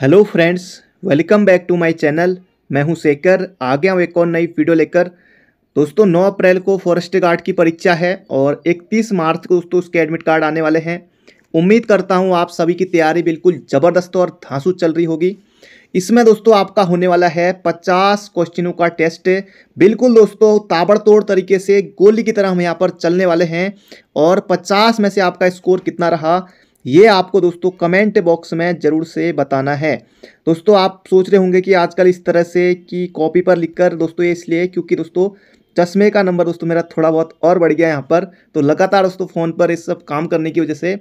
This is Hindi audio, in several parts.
hello friends welcome back to my channel मैं हूं शेखर आ गया हूं एक और नई वीडियो लेकर दोस्तों 9 अप्रैल को फॉरेस्ट गार्ड की परीक्षा है और 31 मार्च को दोस्तों उसके एडमिट कार्ड आने वाले हैं उम्मीद करता हूं आप सभी की तैयारी बिल्कुल ज़बरदस्त और धांसू चल रही होगी इसमें दोस्तों आपका होने वाला है पचास क्वेश्चनों का टेस्ट बिल्कुल दोस्तों ताबड़तोड़ तरीके से गोली की तरह हम यहाँ पर चलने वाले हैं और पचास में से आपका स्कोर कितना रहा ये आपको दोस्तों कमेंट बॉक्स में ज़रूर से बताना है दोस्तों आप सोच रहे होंगे कि आजकल इस तरह से कि कॉपी पर लिखकर दोस्तों ये इसलिए क्योंकि दोस्तों चश्मे का नंबर दोस्तों मेरा थोड़ा बहुत और बढ़ गया यहाँ पर तो लगातार दोस्तों फ़ोन पर इस सब काम करने की वजह से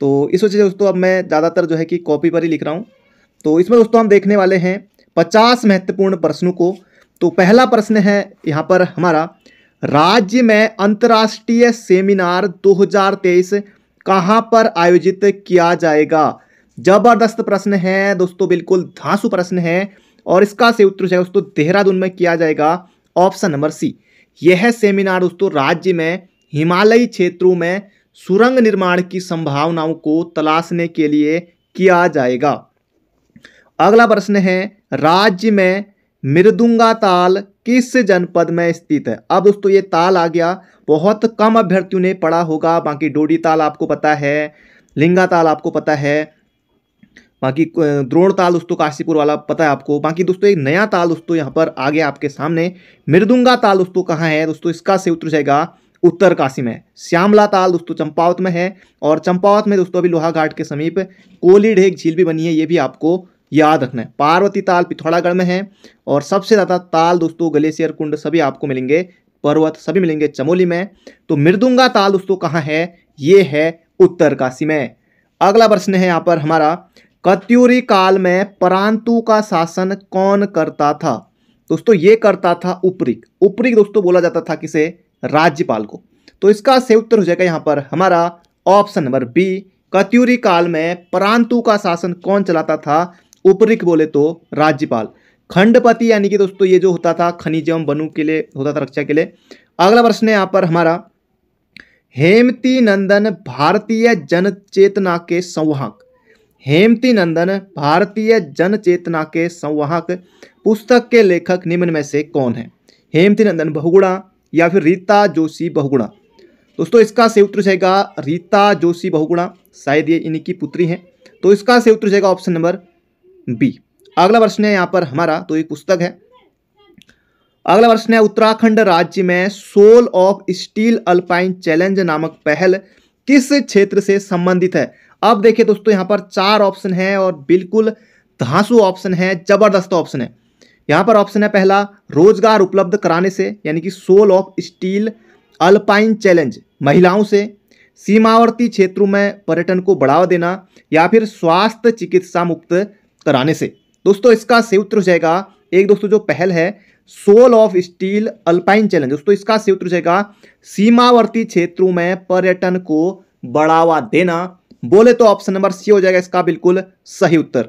तो इस वजह से दोस्तों अब मैं ज़्यादातर जो है कि कॉपी पर ही लिख रहा हूँ तो इसमें दोस्तों हम देखने वाले हैं पचास महत्वपूर्ण प्रश्नों को तो पहला प्रश्न है यहाँ पर हमारा राज्य में अंतर्राष्ट्रीय सेमिनार 2023 कहां पर आयोजित किया जाएगा जबरदस्त प्रश्न है दोस्तों बिल्कुल धांसू प्रश्न है और इसका से उत्तर है दोस्तों देहरादून में किया जाएगा ऑप्शन नंबर सी यह सेमिनार दोस्तों राज्य में हिमालयी क्षेत्रों में सुरंग निर्माण की संभावनाओं को तलाशने के लिए किया जाएगा अगला प्रश्न है राज्य में मृदुंगा ताल किस जनपद में स्थित है अब दोस्तों ये ताल आ गया बहुत कम अभ्यर्थियों ने पढ़ा होगा बाकी डोडी ताल आपको पता है लिंगा ताल आपको पता है बाकी द्रोण ताल दोस्तों काशीपुर वाला पता है आपको बाकी दोस्तों एक नया ताल दोस्तों यहाँ पर आ गया आपके सामने मृदुंगा ताल दोस्तों कहाँ है दोस्तों इसका से उतर जाएगा उत्तर काशी में श्यामला ताल दोस्तों चंपावत में है और चंपावत में दोस्तों अभी लोहाघाट के समीप कोलीढेक झील भी बनी है ये भी आपको याद रखना है पार्वती ताल पिथौरागढ़ में है और सबसे ज़्यादा ताल दोस्तों ग्लेशियर कुंड सभी आपको मिलेंगे पर्वत सभी मिलेंगे चमोली में तो मृदुंगा ताल दोस्तों कहाँ है ये है उत्तरकाशी में अगला प्रश्न है यहाँ पर हमारा कत्यूरी काल में परांतु का शासन कौन करता था दोस्तों ये करता था उपरिक उपरिक दोस्तों बोला जाता था किसे राज्यपाल को तो इसका से उत्तर हो जाएगा यहाँ पर हमारा ऑप्शन नंबर बी कत्यूरी काल में परांतु का शासन कौन चलाता था उपरिक बोले तो राज्यपाल खंडपति यानी कि दोस्तों ये जो होता था खनिज एवं बनु के लिए होता था रक्षा के लिए अगला प्रश्न है यहाँ पर हमारा हेमती नंदन भारतीय जन चेतना के संवाहक हेमती नंदन भारतीय जन चेतना के संवाहक पुस्तक के लेखक निम्न में से कौन है हेमती नंदन बहुगुणा या फिर रीता जोशी बहुगुणा दोस्तों इसका सही उत्तर जाएगा रीता जोशी बहुगुणा शायद ये इनकी पुत्री हैं तो इसका सही उत्तर जाएगा ऑप्शन नंबर बी अगला प्रश्न है यहाँ पर हमारा तो ये पुस्तक है अगला प्रश्न है उत्तराखंड राज्य में Soul of Steel Alpine Challenge नामक पहल किस क्षेत्र से संबंधित है अब देखिए दोस्तों यहाँ पर चार ऑप्शन है और बिल्कुल धांसू ऑप्शन है जबरदस्त ऑप्शन है यहाँ पर ऑप्शन है पहला रोजगार उपलब्ध कराने से यानी कि Soul of Steel Alpine Challenge महिलाओं से सीमावर्ती क्षेत्रों में पर्यटन को बढ़ावा देना या फिर स्वास्थ्य चिकित्सा मुक्त कराने से दोस्तों इसका सही उत्तर हो जाएगा एक दोस्तों जो पहल है Soul of Steel Alpine Challenge दोस्तों इसका सही उत्तर हो जाएगा सीमावर्ती क्षेत्रों में पर्यटन को बढ़ावा देना बोले तो ऑप्शन नंबर सी हो जाएगा इसका बिल्कुल सही उत्तर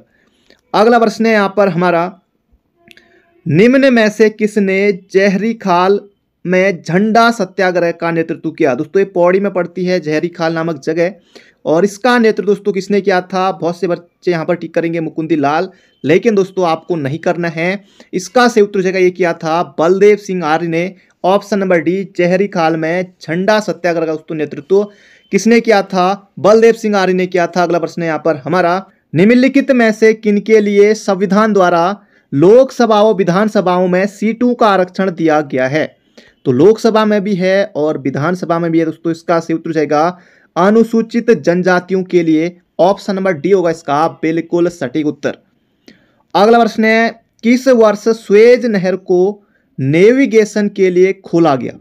अगला प्रश्न है यहाँ पर हमारा निम्न में से किसने जहरी खाल में झंडा सत्याग्रह का नेतृत्व किया दोस्तों ये पौड़ी में पड़ती है जहरी खाल नामक जगह और इसका नेतृत्व दोस्तों किसने किया था बहुत से बच्चे यहाँ पर टिक करेंगे मुकुंदी लाल लेकिन दोस्तों आपको नहीं करना है इसका सही उत्तर जगह ये किया था बलदेव सिंह आर्य ने ऑप्शन नंबर डी चेहरी खाल में झंडा सत्याग्रह का दोस्तों नेतृत्व किसने किया था बलदेव सिंह आर्य ने किया था अगला प्रश्न यहाँ पर हमारा निम्नलिखित में से किनके लिए संविधान द्वारा लोकसभा और विधानसभाओं में सीटों का आरक्षण दिया गया है तो लोकसभा में भी है और विधानसभा में भी है दोस्तों इसका सही उत्तर जाएगा अनुसूचित जनजातियों के लिए ऑप्शन नंबर डी होगा इसका बिल्कुल सटीक उत्तर अगला प्रश्न है किस वर्ष स्वेज नहर को नेविगेशन के लिए खोला गया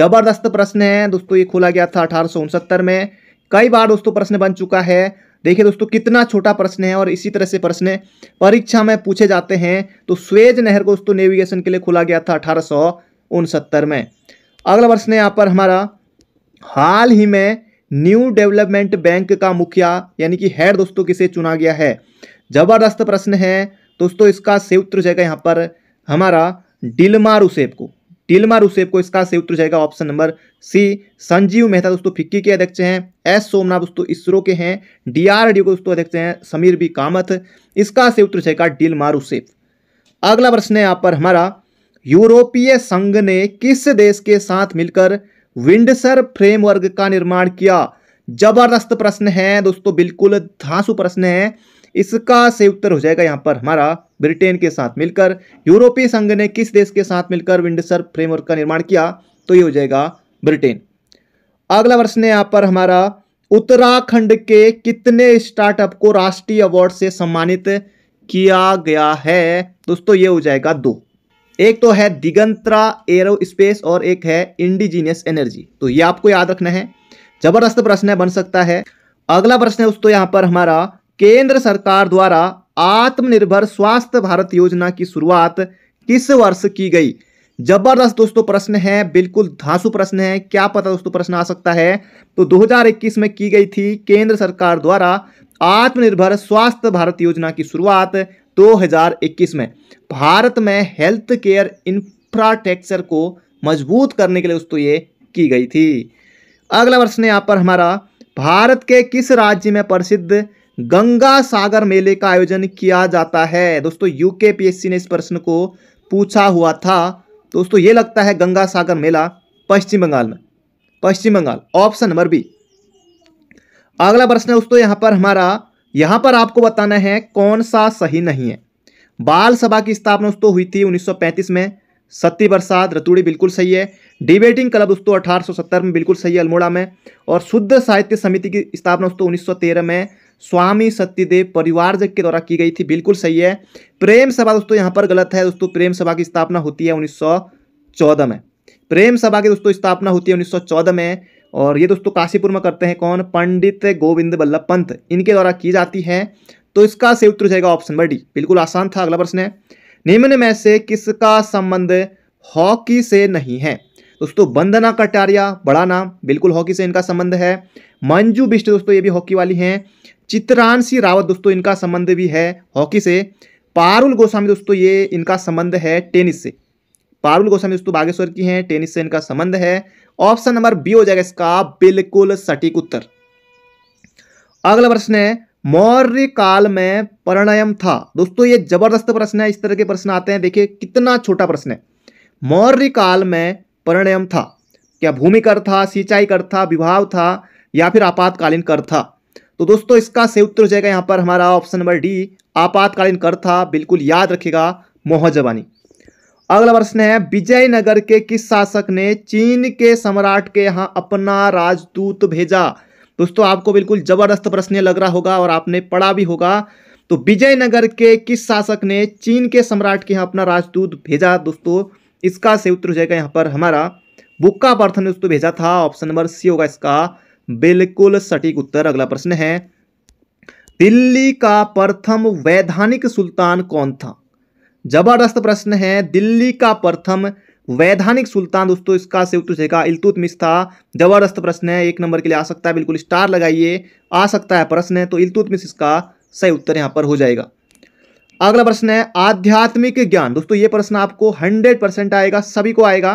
जबरदस्त प्रश्न है दोस्तों ये खोला गया था अठारह में कई बार दोस्तों प्रश्न बन चुका है देखिए दोस्तों कितना छोटा प्रश्न है और इसी तरह से प्रश्न परीक्षा में पूछे जाते हैं तो स्वेज नहर को दोस्तों नेविगेशन के लिए खोला गया था अठारह में अगला प्रश्न यहाँ पर हमारा हाल ही में न्यू डेवलपमेंट बैंक का मुखिया यानी कि हेड दोस्तों किसे चुना गया है जबरदस्त प्रश्न है दोस्तों इसका से उत्तर जाएगा यहाँ पर हमारा डिलमा रूसेफ को डिलमा रूसेफ को इसका से उत्तर जाएगा option number C Sanjeev Mehta दोस्तों फिक्की के अध्यक्ष हैं एस सोमनाथ दोस्तों इसरो के हैं डीआरडीओ के दोस्तों अध्यक्ष हैं समीर बी कामत इसका से उत्तर जाएगा डिलमा रूसेफ अगला प्रश्न है यहाँ पर हमारा यूरोपीय संघ ने किस देश के साथ मिलकर विंडसर फ्रेमवर्क का निर्माण किया जबरदस्त प्रश्न है दोस्तों बिल्कुल धांसू प्रश्न है इसका सही उत्तर हो जाएगा यहाँ पर हमारा ब्रिटेन के साथ मिलकर यूरोपीय संघ ने किस देश के साथ मिलकर विंडसर फ्रेमवर्क का निर्माण किया तो ये हो जाएगा ब्रिटेन अगला प्रश्न है यहाँ पर हमारा उत्तराखंड के कितने स्टार्टअप को राष्ट्रीय अवार्ड से सम्मानित किया गया है दोस्तों ये हो जाएगा दो एक तो है दिगंतरा एरो स्पेस और एक है इंडिजीनियस एनर्जी तो ये आपको याद रखना है जबरदस्त प्रश्न बन सकता है अगला प्रश्न है दोस्तों यहाँ पर हमारा केंद्र सरकार द्वारा आत्मनिर्भर स्वास्थ्य भारत योजना की शुरुआत किस वर्ष की गई जबरदस्त दोस्तों प्रश्न है बिल्कुल धांसु प्रश्न है क्या पता दोस्तों प्रश्न आ सकता है तो 2021 में की गई थी केंद्र सरकार द्वारा आत्मनिर्भर स्वास्थ्य भारत योजना की शुरुआत 2021 में भारत में हेल्थ केयर इंफ्रास्ट्रक्चर को मजबूत करने के लिए दोस्तों ये की गई थी अगला प्रश्न यहाँ पर हमारा भारत के किस राज्य में प्रसिद्ध गंगा सागर मेले का आयोजन किया जाता है दोस्तों यूके पी ने इस प्रश्न को पूछा हुआ था दोस्तों ये लगता है गंगा सागर मेला पश्चिम बंगाल में Paschim Bangal option number B अगला प्रश्न है दोस्तों यहाँ पर हमारा यहां पर आपको बताना है कौन सा सही नहीं है बाल सभा की स्थापना दोस्तों हुई थी 1935 में सत्ती प्रसाद रतुड़ी बिल्कुल सही है डिबेटिंग क्लब दोस्तों तो 1870 में बिल्कुल सही है अल्मोड़ा में और शुद्ध साहित्य समिति की स्थापना दोस्तों उन्नीस में स्वामी सत्यदेव परिवार के द्वारा की गई थी बिल्कुल सही है प्रेम सभा दोस्तों यहाँ पर गलत है दोस्तों प्रेम सभा की स्थापना होती है 1914 में प्रेम सभा की दोस्तों स्थापना होती है 1914 में और ये दोस्तों काशीपुर में करते हैं कौन पंडित गोविंद बल्लभ पंत इनके द्वारा की जाती है तो इसका सही उत्तर जाएगा ऑप्शन नंबर डी बिल्कुल आसान था अगला प्रश्न है निम्न में से किसका संबंध हॉकी से नहीं है दोस्तों वंदना कटारिया बड़ा नाम बिल्कुल हॉकी से इनका संबंध है मंजू बिष्ट दोस्तों ये भी हॉकी वाली हैं चित्रांशी रावत दोस्तों इनका संबंध भी है हॉकी से पारुल गोस्वामी दोस्तों ये इनका संबंध है टेनिस से पारुल गोस्वामी दोस्तों बागेश्वर की हैं टेनिस से इनका संबंध है ऑप्शन नंबर बी हो जाएगा इसका बिल्कुल सटीक उत्तर अगला प्रश्न है मौर्य काल में प्रणयम था दोस्तों ये जबरदस्त प्रश्न है इस तरह के प्रश्न आते हैं देखिए कितना छोटा प्रश्न है मौर्य काल में प्रणयम था क्या भूमि कर था सिंचाई कर था विवाह था या फिर आपातकालीन कर था तो दोस्तों इसका सही उत्तर हो जाएगा यहां पर हमारा ऑप्शन नंबर डी आपातकालीन कर था बिल्कुल याद रखेगा मोहजबानी अगला प्रश्न है विजयनगर के किस शासक ने चीन के सम्राट के यहाँ अपना राजदूत भेजा दोस्तों आपको बिल्कुल जबरदस्त प्रश्न लग रहा होगा और आपने पढ़ा भी होगा तो विजयनगर के किस शासक ने चीन के सम्राट के यहाँ अपना राजदूत भेजा दोस्तों इसका से उत्तर हो जाएगा यहाँ पर हमारा बुक्का पर्थन ने दोस्तों भेजा था ऑप्शन नंबर सी होगा इसका बिल्कुल सटीक उत्तर अगला प्रश्न है दिल्ली का प्रथम वैधानिक सुल्तान कौन था जबरदस्त प्रश्न है दिल्ली का प्रथम वैधानिक सुल्तान दोस्तों इसका से तो उत्तर रहेगा इलतुतमिश था जबरदस्त प्रश्न है एक नंबर के लिए आ सकता है बिल्कुल स्टार लगाइए आ सकता है प्रश्न है तो इलतुतमिश इसका सही उत्तर यहाँ पर हो जाएगा अगला प्रश्न है आध्यात्मिक ज्ञान दोस्तों ये प्रश्न आपको हंड्रेड परसेंट आएगा सभी को आएगा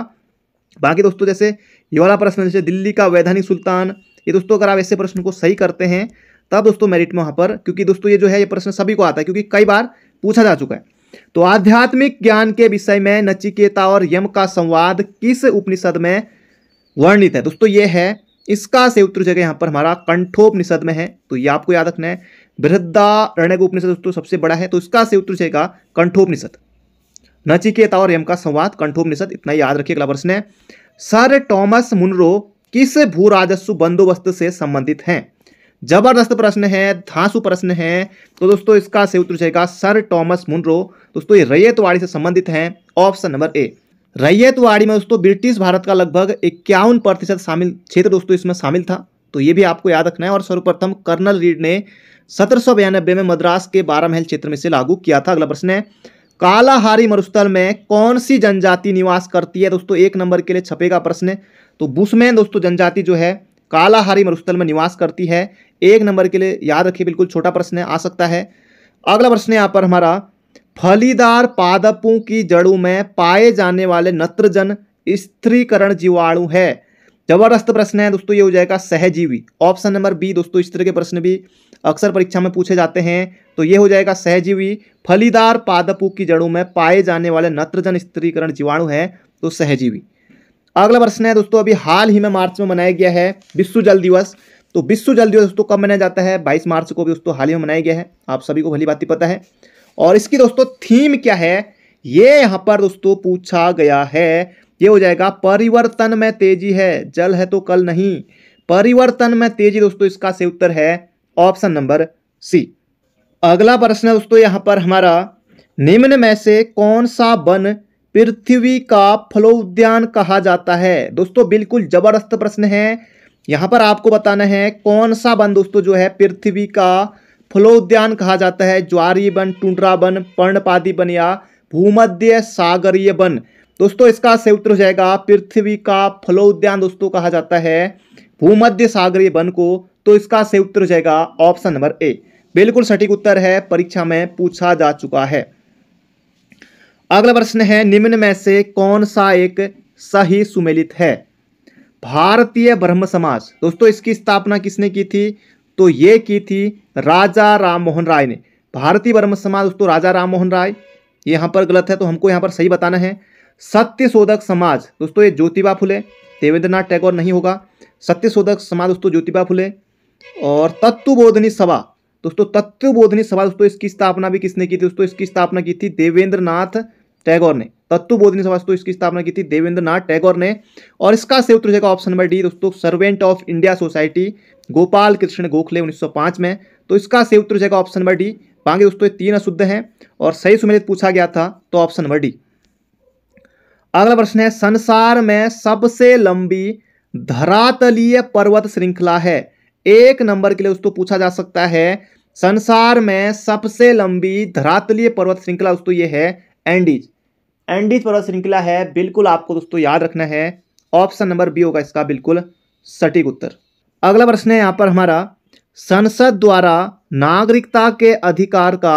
बाकी दोस्तों जैसे ये वाला प्रश्न जैसे दिल्ली का वैधानिक सुल्तान ये दोस्तों अगर आप ऐसे प्रश्न को सही करते हैं तब दोस्तों मेरिट में वहाँ पर क्योंकि दोस्तों ये जो है ये प्रश्न सभी को आता है क्योंकि कई बार पूछा जा चुका है तो आध्यात्मिक ज्ञान के विषय में नचिकेता और यम का संवाद किस उपनिषद में वर्णित है दोस्तों ये है इसका से उत्तर जगह यहाँ पर हमारा कंठोपनिषद में है तो ये आपको याद रखना है बृहदारण्य उपनिषद दोस्तों सबसे बड़ा है तो इसका से उत्तर जगह कंठोपनिषद नचिकेता और यम का संवाद कंठोपनिषद इतना याद रखिए अगला प्रश्न है सर टॉमस मुनरो किस भू राजस्व बंदोबस्त से संबंधित हैं जबरदस्त प्रश्न है धांसु प्रश्न है तो दोस्तों इसका सही उत्तर जाएगा सर टॉमस मुनरो दोस्तों ये रैयतवाड़ी से संबंधित हैं ऑप्शन नंबर ए रैयतवाड़ी में दोस्तों ब्रिटिश भारत का लगभग इक्यावन प्रतिशत शामिल क्षेत्र दोस्तों इसमें शामिल था तो ये भी आपको याद रखना है और सर्वप्रथम कर्नल रीड ने सत्रह में मद्रास के बारह महल क्षेत्र में से लागू किया था अगला प्रश्न है कालाहारी मरुस्थल में कौन सी जनजाति निवास करती है दोस्तों एक नंबर के लिए छपेगा प्रश्न तो बुशमैन दोस्तों जनजाति जो है कालाहारी मरुस्थल में निवास करती है एक नंबर के लिए याद रखिए बिल्कुल छोटा प्रश्न आ सकता है अगला प्रश्न यहाँ पर हमारा फलीदार पादपों की जड़ों में पाए जाने वाले नत्रजन स्त्रीकरण जीवाणु है जबरदस्त प्रश्न है दोस्तों ये हो जाएगा सहजीवी ऑप्शन नंबर बी दोस्तों इस तरह के प्रश्न भी अक्सर परीक्षा में पूछे जाते हैं तो ये हो जाएगा सहजीवी फलीदार पादपों की जड़ों में पाए जाने वाले नत्रजन स्त्रीकरण जीवाणु है तो सहजीवी अगला प्रश्न है दोस्तों अभी हाल ही में मार्च में मनाया गया है विश्व जल दिवस तो विश्व जल दिवस दोस्तों कब मनाया जाता है बाईस मार्च को भी दोस्तों हाल ही में मनाया गया है आप सभी को भली बात पता है और इसकी दोस्तों थीम क्या है ये यहाँ पर दोस्तों पूछा गया है ये हो जाएगा परिवर्तन में तेजी है जल है तो कल नहीं परिवर्तन में तेजी दोस्तों इसका सही उत्तर है ऑप्शन नंबर सी अगला प्रश्न है दोस्तों यहाँ पर हमारा निम्न में से कौन सा वन पृथ्वी का फलोद्यान कहा जाता है दोस्तों बिल्कुल जबरदस्त प्रश्न है यहाँ पर आपको बताना है कौन सा वन दोस्तों जो है पृथ्वी का फलो उद्यान कहा जाता है ज्वारी वन टुंडरा वन पर्णपादी वन या भूमध्य सागरीय वन दोस्तों इसका सही उत्तर हो जाएगा पृथ्वी का फलो उद्यान दोस्तों कहा जाता है भूमध्य सागरीय वन को तो इसका सही उत्तर हो जाएगा ऑप्शन नंबर ए बिल्कुल सटीक उत्तर है परीक्षा में पूछा जा चुका है अगला प्रश्न है निम्न में से कौन सा एक सही सुमेलित है भारतीय ब्रह्म समाज दोस्तों इसकी स्थापना किसने की थी तो ये की थी राजा राम मोहन राय ने भारतीय ब्रह्म समाज दोस्तों राजा राम मोहन राय ये यहाँ पर गलत है तो हमको यहाँ पर सही बताना है सत्य शोधक समाज दोस्तों ये ज्योतिबा फुले देवेंद्रनाथ टैगोर नहीं होगा सत्य शोधक समाज दोस्तों ज्योतिबा फुले और तत्वबोधनी सभा दोस्तों तत्वबोधनी सभा दोस्तों इसकी स्थापना भी किसने की थी दोस्तों इसकी स्थापना की थी देवेंद्रनाथ टैगोर ने तत्व बोधनी समाज इसकी स्थापना की थी देवेंद्र नाथ टैगोर ने और इसका सही उत्तर जाएगा ऑप्शन नंबर डी दोस्तों servant of India society Gopal Krishna Gokhale 1905 में तो इसका सही उत्तर जाएगा ऑप्शन नंबर डी बाकी दोस्तों तीन अशुद्ध हैं और सही सुमेलित पूछा गया था तो ऑप्शन नंबर डी अगला प्रश्न है संसार में सबसे लंबी धरातलीय पर्वत श्रृंखला है एक नंबर के लिए दोस्तों पूछा जा सकता है संसार में सबसे लंबी धरातलीय पर्वत श्रृंखला दोस्तों ये है एंडीज एंडीज पर्वत श्रृंखला है बिल्कुल आपको दोस्तों याद रखना है ऑप्शन नंबर बी होगा इसका बिल्कुल सटीक उत्तर अगला प्रश्न है यहाँ पर हमारा संसद द्वारा नागरिकता के अधिकार का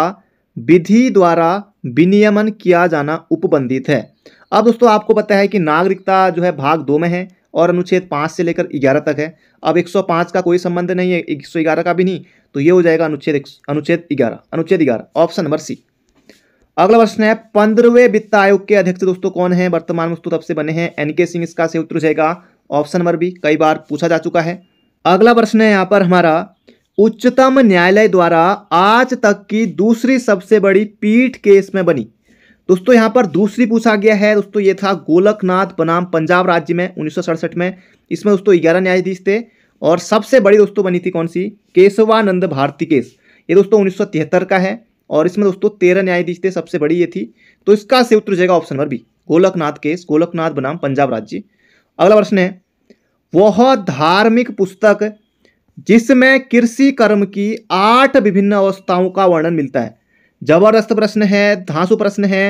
विधि द्वारा विनियमन किया जाना उपबंधित है अब दोस्तों आपको पता है कि नागरिकता जो है भाग दो में है और अनुच्छेद पाँच से लेकर ग्यारह तक है अब 105 का कोई संबंध नहीं है 111 का भी नहीं तो ये हो जाएगा अनुच्छेद अनुच्छेद ग्यारह अनुच्छेद ग्यारह ऑप्शन नंबर सी अगला प्रश्न है पंद्रहवें वित्त आयोग के अध्यक्ष दोस्तों कौन है वर्तमान में दोस्तों तब से बने हैं एन के सिंह इसका से उत्तर जाएगा ऑप्शन नंबर बी कई बार पूछा जा चुका है अगला प्रश्न है यहाँ पर हमारा उच्चतम न्यायालय द्वारा आज तक की दूसरी सबसे बड़ी पीठ केस में बनी दोस्तों यहाँ पर दूसरी पूछा गया है दोस्तों ये था गोलकनाथ बनाम पंजाब राज्य में उन्नीस में इसमें दोस्तों ग्यारह न्यायाधीश थे और सबसे बड़ी दोस्तों बनी थी कौन सी केशवानंद भारती केस ये दोस्तों उन्नीस का है और इसमें दोस्तों तेरह न्यायाधीश थे सबसे बड़ी ये थी तो इसका से उत्तर जाएगा option number B Golaknath case Golaknath बनाम पंजाब राज्य अगला प्रश्न है वह धार्मिक पुस्तक जिसमें कृषि कर्म की आठ विभिन्न अवस्थाओं का वर्णन मिलता है जबरदस्त प्रश्न है धांसु प्रश्न है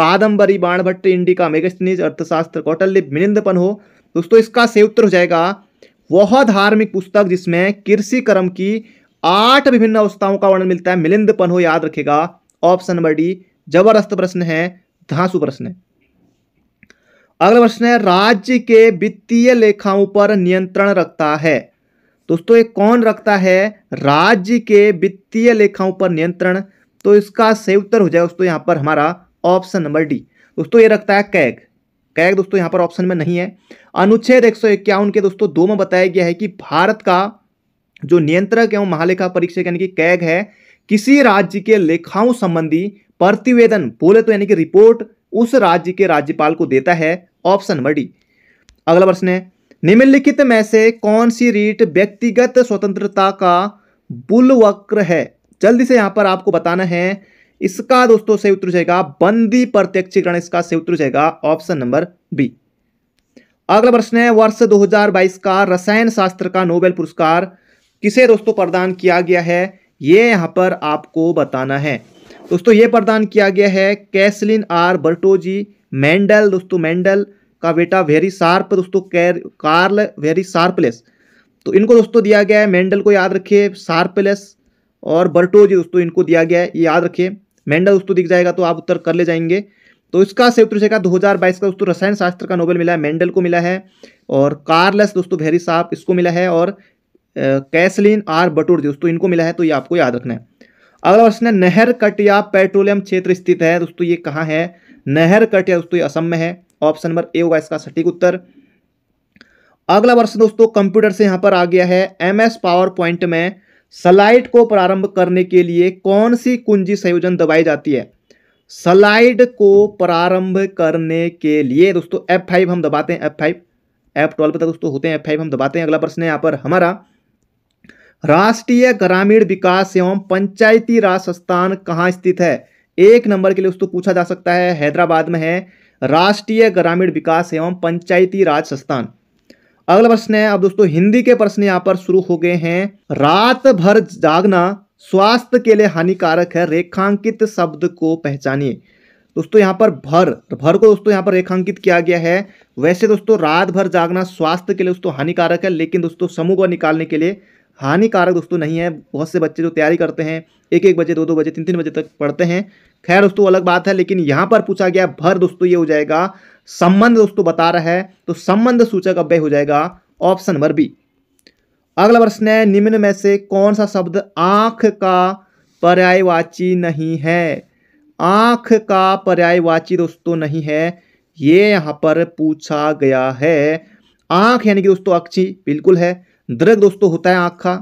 कादम्बरी बाणभट्ट इंडिका मेगस्टनीज अर्थशास्त्र कौटल्य मिनिंदपन हो दोस्तों इसका सही उत्तर हो जाएगा वह धार्मिक पुस्तक जिसमें कृषि कर्म की आठ विभिन्न अवस्थाओं का वर्णन मिलता है मिलिंद पन्हो याद रखेगा ऑप्शन नंबर डी जबरदस्त प्रश्न है धांसु प्रश्न है अगला प्रश्न है राज्य के वित्तीय लेखाओं पर नियंत्रण रखता है दोस्तों ये कौन रखता है राज्य के वित्तीय लेखाओं पर नियंत्रण तो इसका सही उत्तर हो जाए दोस्तों यहां पर हमारा ऑप्शन नंबर डी दोस्तों ये रखता है कैग कैग दोस्तों यहां पर ऑप्शन में नहीं है अनुच्छेद एक के दोस्तों दो में बताया गया है कि भारत का जो नियंत्रक एवं महालेखा परीक्षक यानी कि कैग है किसी राज्य के लेखाओं संबंधी प्रतिवेदन बोले तो यानी कि रिपोर्ट उस राज्य के राज्यपाल को देता है ऑप्शन नंबर डी अगला प्रश्न है निम्नलिखित में से कौन सी रीट व्यक्तिगत स्वतंत्रता का बुलवक्र है जल्दी से यहां पर आपको बताना है इसका दोस्तों सही उत्तर जाएगा बंदी प्रत्यक्षीकरण इसका सही उत्तर जाएगा ऑप्शन नंबर बी अगला प्रश्न है वर्ष 2022 का रसायन शास्त्र का नोबेल पुरस्कार किसे दोस्तों प्रदान किया गया है ये यहाँ पर आपको बताना है दोस्तों ये प्रदान किया गया है कैसलिन आर बर्टोजी मैंडल दोस्तों मैंडल का बेटा वेरी शार्प दोस्तों कैर कार्ल वेरी शार्पलेस तो इनको दोस्तों दिया गया है मैंडल को याद रखिए शार्पलेस और बर्टोजी दोस्तों इनको दिया गया है ये याद रखिए मैंडल दोस्तों दिख जाएगा तो आप उत्तर कर ले जाएंगे तो इसका संयुक्त रूप से का का दोस्तों रसायन शास्त्र का नोबेल मिला है मैंडल को मिला है और कार्लस दोस्तों वेरी साहब इसको मिला है और कैसलिन आर बटूर दोस्तों इनको मिला है तो ये आपको याद रखना है अगला प्रश्न है नहर कटिया पेट्रोलियम क्षेत्र स्थित है दोस्तों ये कहाँ है नहर कटिया दोस्तों ये असम में है ऑप्शन नंबर ए होगा इसका सटीक उत्तर अगला प्रश्न दोस्तों कंप्यूटर से यहाँ पर आ गया है एम एस पावर पॉइंट में सलाइड को प्रारंभ करने के लिए कौन सी कुंजी संयोजन दबाई जाती है सलाइड को प्रारंभ करने के लिए दोस्तों F5 हम दबाते हैं F5 F12 तक दोस्तों होते हैं F5 हम दबाते हैं अगला प्रश्न है यहाँ पर हमारा राष्ट्रीय ग्रामीण विकास एवं पंचायती राज संस्थान कहाँ स्थित है एक नंबर के लिए दोस्तों पूछा जा सकता है हैदराबाद में है राष्ट्रीय ग्रामीण विकास एवं पंचायती राज संस्थान अगला प्रश्न है अब दोस्तों हिंदी के प्रश्न यहाँ पर शुरू हो गए हैं रात भर जागना स्वास्थ्य के लिए हानिकारक है रेखांकित शब्द को पहचानिए दोस्तों यहाँ पर भर भर को दोस्तों यहाँ पर रेखांकित किया गया है वैसे दोस्तों रात भर जागना स्वास्थ्य के लिए दोस्तों हानिकारक है लेकिन दोस्तों समूह को निकालने के लिए हानिकारक दोस्तों नहीं है बहुत से बच्चे जो तैयारी करते हैं एक एक बजे दो दो बजे तीन तीन बजे तक पढ़ते हैं खैर दोस्तों अलग बात है लेकिन यहाँ पर पूछा गया भर दोस्तों ये हो जाएगा संबंध दोस्तों बता रहा है तो संबंध सूचक अव्यय हो जाएगा ऑप्शन नंबर बी अगला प्रश्न है निम्न में से कौन सा शब्द आँख का पर्यायवाची नहीं है आँख का पर्यायवाची दोस्तों नहीं है ये यहाँ पर पूछा गया है आँख यानी कि दोस्तों अक्षी बिल्कुल है दृग दोस्तों होता है आंखा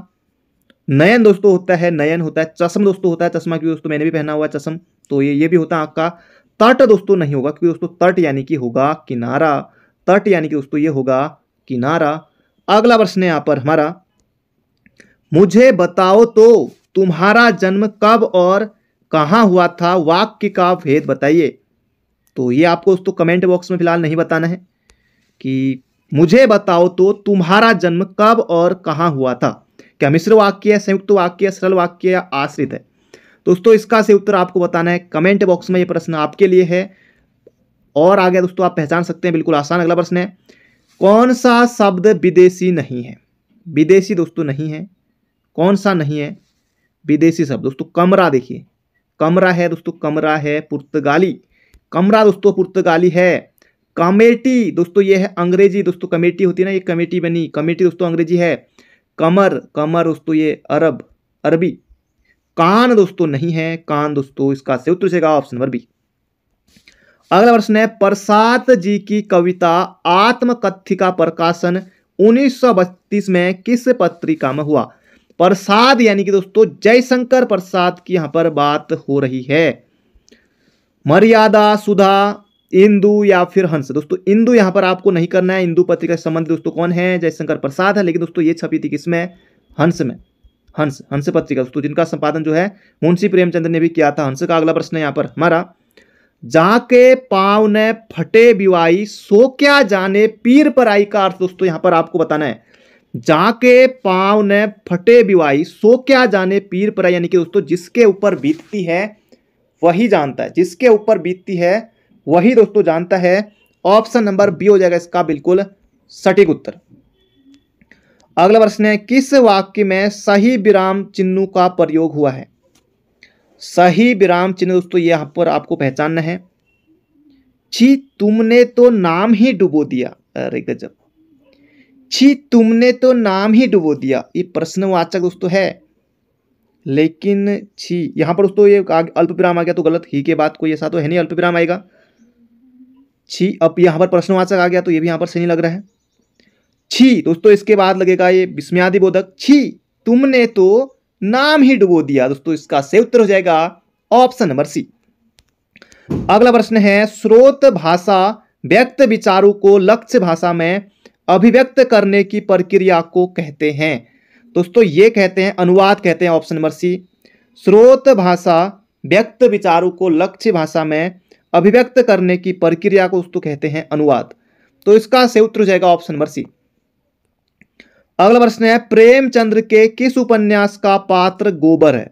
नयन दोस्तों होता है नयन होता है चश्म दोस्तों होता है चश्मा क्योंकि दोस्तों मैंने भी पहना हुआ है चश्म तो ये ये भी होता है आँख का तट दोस्तों नहीं होगा क्योंकि दोस्तों तट यानी कि होगा किनारा तट यानी कि दोस्तों ये होगा किनारा अगला प्रश्न है यहाँ पर हमारा मुझे बताओ तो तुम्हारा जन्म कब और कहाँ हुआ था वाक्य का भेद बताइए तो ये आपको दोस्तों कमेंट बॉक्स में फिलहाल नहीं बताना है कि मुझे बताओ तो तुम्हारा जन्म कब और कहाँ हुआ था क्या मिश्र वाक्य है संयुक्त वाक्य सरल वाक्य या आश्रित है दोस्तों इसका से उत्तर आपको बताना है कमेंट बॉक्स में ये प्रश्न आपके लिए है और आ गया दोस्तों आप पहचान सकते हैं बिल्कुल आसान अगला प्रश्न है कौन सा शब्द विदेशी नहीं है विदेशी दोस्तों नहीं है कौन सा नहीं है विदेशी शब्द दोस्तों कमरा देखिए कमरा है दोस्तों कमरा है पुर्तगाली कमरा दोस्तों पुर्तगाली है कमेटी दोस्तों ये है अंग्रेजी दोस्तों कमेटी होती है ना ये कमेटी बनी कमेटी दोस्तों अंग्रेजी है कमर कमर दोस्तों ये अरब अरबी कान दोस्तों नहीं है कान दोस्तों इसका से उत्तर जाएगा ऑप्शन नंबर बी अगला प्रश्न है प्रसाद जी की कविता आत्मकथी का प्रकाशन उन्नीस में किस पत्रिका में हुआ प्रसाद यानी कि दोस्तों जयशंकर प्रसाद की यहां पर बात हो रही है मर्यादा सुधा इंदु या फिर हंस दोस्तों इंदु यहां पर आपको नहीं करना है इंदु पत्रिका संबंधित दोस्तों कौन है जयशंकर प्रसाद है लेकिन दोस्तों ये छपी थी किसमें हंस में हंस हंस पत्रिका दोस्तों जिनका संपादन जो है मुंशी प्रेमचंद ने भी किया था हंस का अगला प्रश्न यहां पर हमारा जाके पाव ने फटे बिवाई सो क्या जाने पीर पर आई का अर्थ दोस्तों यहां पर आपको बताना है जाके पाव ने फटे बिवाई सो क्या जाने पीर पर आई यानी कि दोस्तों जिसके ऊपर बीतती है वही जानता है जिसके ऊपर बीतती है वही दोस्तों जानता है ऑप्शन नंबर बी हो जाएगा इसका बिल्कुल सटीक उत्तर अगला प्रश्न है किस वाक्य में सही विराम चिन्हों का प्रयोग हुआ है सही विराम चिन्ह दोस्तों यहां पर आपको पहचानना है छी तुमने तो नाम ही डुबो दिया अरे गजब छी तुमने तो नाम ही डुबो दिया ये प्रश्नवाचक दोस्तों है लेकिन छी यहां पर दोस्तों ये अल्प विराम आ गया तो गलत ही के बाद कोई ऐसा तो है नहीं अल्प विराम आएगा छी अब यहाँ पर प्रश्नवाचक आ गया तो ये भी यहाँ पर सही लग रहा है छी दोस्तों इसके बाद लगेगा ये विस्म्यादि बोधक छी तुमने तो नाम ही डुबो दिया दोस्तों इसका सही उत्तर हो जाएगा ऑप्शन नंबर सी अगला प्रश्न है स्रोत भाषा व्यक्त विचारों को लक्ष्य भाषा में अभिव्यक्त करने की प्रक्रिया को कहते हैं दोस्तों ये कहते हैं अनुवाद कहते हैं ऑप्शन नंबर सी स्रोत भाषा व्यक्त विचारों को लक्ष्य भाषा में अभिव्यक्त करने की प्रक्रिया को उसको कहते हैं अनुवाद तो इसका से उत्तर हो जाएगा ऑप्शन नंबर सी अगला प्रश्न है प्रेमचंद्र के किस उपन्यास का पात्र गोबर है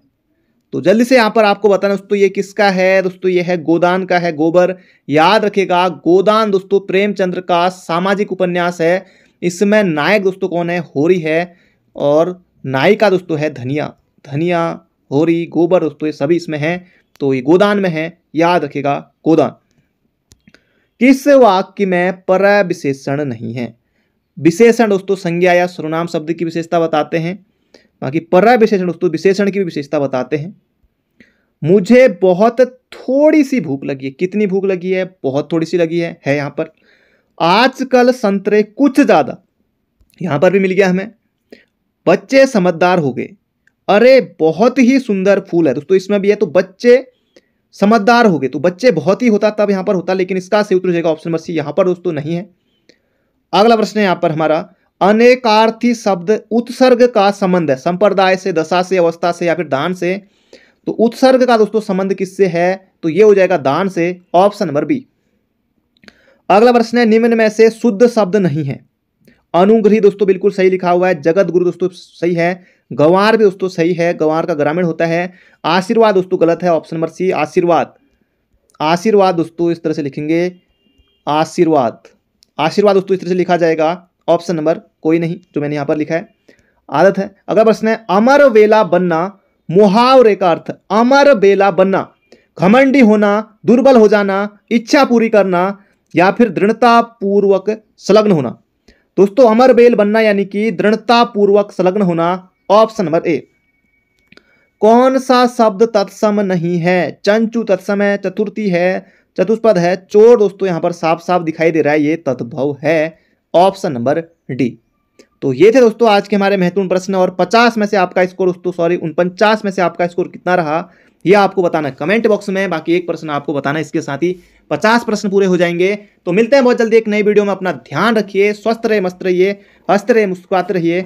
तो जल्दी से यहां पर आपको बताना दोस्तों ये किसका है दोस्तों ये है गोदान का है गोबर याद रखिएगा गोदान दोस्तों प्रेमचंद्र का सामाजिक उपन्यास है इसमें नायक दोस्तों कौन है होरी है और नायिका दोस्तों है धनिया धनिया होरी गोबर दोस्तों ये सभी इसमें है तो ये गोदान में है याद रखेगा गोदान किस वाक्य में पर विशेषण नहीं है विशेषण दोस्तों संज्ञा या सर्वनाम शब्द की विशेषता बताते हैं बाकी पर विशेषण दोस्तों विशेषण की भी विशेषता बताते हैं मुझे बहुत थोड़ी सी भूख लगी है कितनी भूख लगी है बहुत थोड़ी सी लगी है है यहां पर आजकल संतरे कुछ ज़्यादा यहां पर भी मिल गया हमें बच्चे समझदार हो गए अरे बहुत ही सुंदर फूल है दोस्तों इसमें भी है तो बच्चे समझदार हो गए तो बच्चे बहुत ही होता तब यहाँ पर होता लेकिन इसका सही उत्तर जाएगा ऑप्शन नंबर सी यहाँ पर दोस्तों नहीं है अगला प्रश्न यहाँ पर हमारा अनेकार्थी शब्द उत्सर्ग का संबंध है संप्रदाय से दशा से अवस्था से या फिर दान से तो उत्सर्ग का दोस्तों संबंध किससे है तो ये हो जाएगा दान से ऑप्शन नंबर बी अगला प्रश्न है निम्न में से शुद्ध शब्द नहीं है अनुग्रही दोस्तों बिल्कुल सही लिखा हुआ है जगत गुरु दोस्तों सही है गंवार भी दोस्तों सही है गंवार का ग्रामीण होता है आशीर्वाद दोस्तों गलत है ऑप्शन नंबर सी आशीर्वाद आशीर्वाद दोस्तों इस तरह से लिखेंगे आशीर्वाद आशीर्वाद दोस्तों इस तरह से लिखा जाएगा ऑप्शन नंबर कोई नहीं जो मैंने यहाँ पर लिखा है आदत है अगला प्रश्न है अमर वेला बनना मुहावरे का अर्थ अमर बेला बनना घमंडी होना दुर्बल हो जाना इच्छा पूरी करना या फिर दृढ़ता पूर्वक संलग्न होना दोस्तों अमर बेल बनना यानी कि दृढ़ता पूर्वक संलग्न होना ऑप्शन नंबर ए कौन सा शब्द तत्सम नहीं है चंचु तत्सम है चतुर्थी है चतुष्पद है चोर दोस्तों यहां पर साफ साफ दिखाई दे रहा है ये तद्भव है ऑप्शन नंबर डी तो ये थे दोस्तों आज के हमारे महत्वपूर्ण प्रश्न और 50 में से आपका स्कोर दोस्तों सॉरी उन में से आपका स्कोर कितना रहा ये आपको बताना कमेंट बॉक्स में बाकी एक प्रश्न आपको बताना इसके साथ ही 50 प्रश्न पूरे हो जाएंगे तो मिलते हैं बहुत जल्दी एक नई वीडियो में अपना ध्यान रखिए स्वस्थ रहे मस्त रहिए हस्त रहे मुस्कुराते रहिए